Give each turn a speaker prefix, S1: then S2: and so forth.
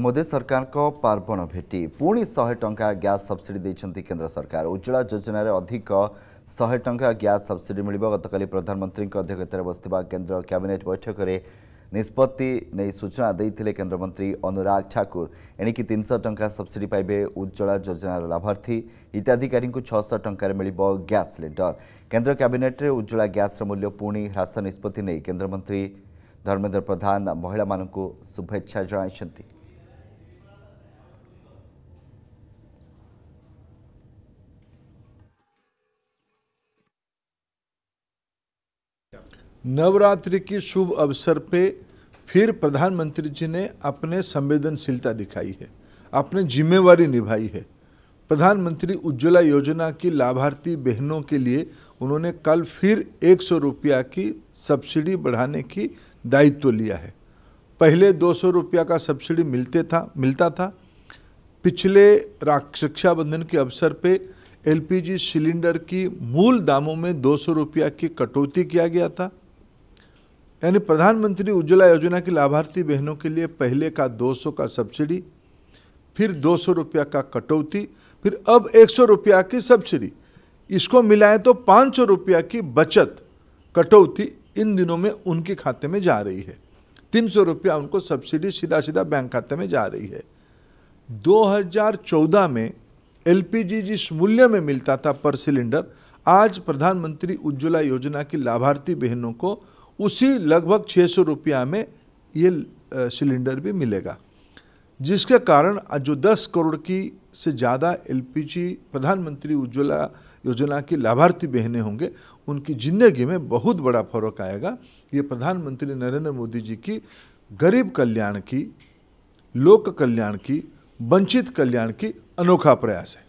S1: मोदी सरकार को पार्वण भेटी पुणी शहे टा गैस सब्सिडी देखते केन्द्र सरकार उज्ज्वला योजन अधिक शहे टा गैस सब्सिडी मिल गतकाल प्रधानमंत्री अध्यक्षतार बसता केन्द्र क्याबिनेट बैठक में ନିଷ୍ପତ୍ତି ନେଇ ସୂଚନା ଦେଇଥିଲେ କେନ୍ଦ୍ରମନ୍ତ୍ରୀ ଅନୁରାଗ ଠାକୁର ଏଣିକି ତିନିଶହ ଟଙ୍କା ସବସିଡି ପାଇବେ ଉଜ୍ଜଳା ଯୋଜନାର ଲାଭାର୍ଥୀ ହିତାଧିକାରୀଙ୍କୁ ଛଅଶହ ଟଙ୍କାରେ ମିଳିବ ଗ୍ୟାସ୍ ସିଲିଣ୍ଡର କେନ୍ଦ୍ର କ୍ୟାବିନେଟ୍ରେ ଉଜ୍ଜଳା ଗ୍ୟାସ୍ର ମୂଲ୍ୟ ପୁଣି ହ୍ରାସ ନିଷ୍ପତ୍ତି ନେଇ କେନ୍ଦ୍ରମନ୍ତ୍ରୀ ଧର୍ମେନ୍ଦ୍ର ପ୍ରଧାନ ମହିଳାମାନଙ୍କୁ ଶୁଭେଚ୍ଛା ଜଣାଇଛନ୍ତି
S2: नवरात्रि के शुभ अवसर पे फिर प्रधानमंत्री जी ने अपने संवेदनशीलता दिखाई है अपने जिम्मेवारी निभाई है प्रधानमंत्री उज्ज्वला योजना की लाभार्थी बहनों के लिए उन्होंने कल फिर एक सौ रुपया की सब्सिडी बढ़ाने की दायित्व तो लिया है पहले दो सौ रुपया का सब्सिडी मिलते था मिलता था पिछले रक्षाबंधन के अवसर पे एलपीजी सिलेंडर की मूल दामों में दो सौ रुपया की कटौती किया गया था यानी प्रधानमंत्री उज्ज्वला योजना की लाभार्थी बहनों के लिए पहले का 200 का सब्सिडी फिर 200 रुपया का कटौती फिर अब 100 रुपया की सब्सिडी इसको मिलाए तो 500 रुपया की बचत कटौती इन दिनों में उनके खाते में जा रही है 300 रुपया उनको सब्सिडी सीधा सीधा बैंक खाते में जा रही है 2014 में एल जिस मूल्य में मिलता था पर सिलेंडर आज प्रधानमंत्री उज्ज्वला योजना की लाभार्थी बहनों को उसी लगभग छः सौ रुपया में ये सिलेंडर भी मिलेगा जिसके कारण जो 10 करोड़ की से ज़्यादा एलपीजी प्रधानमंत्री उज्ज्वला योजना की लाभार्थी बहनें होंगे उनकी ज़िंदगी में बहुत बड़ा फर्क आएगा ये प्रधानमंत्री नरेंद्र मोदी जी की गरीब कल्याण की लोक कल्याण की वंचित कल्याण की अनोखा प्रयास है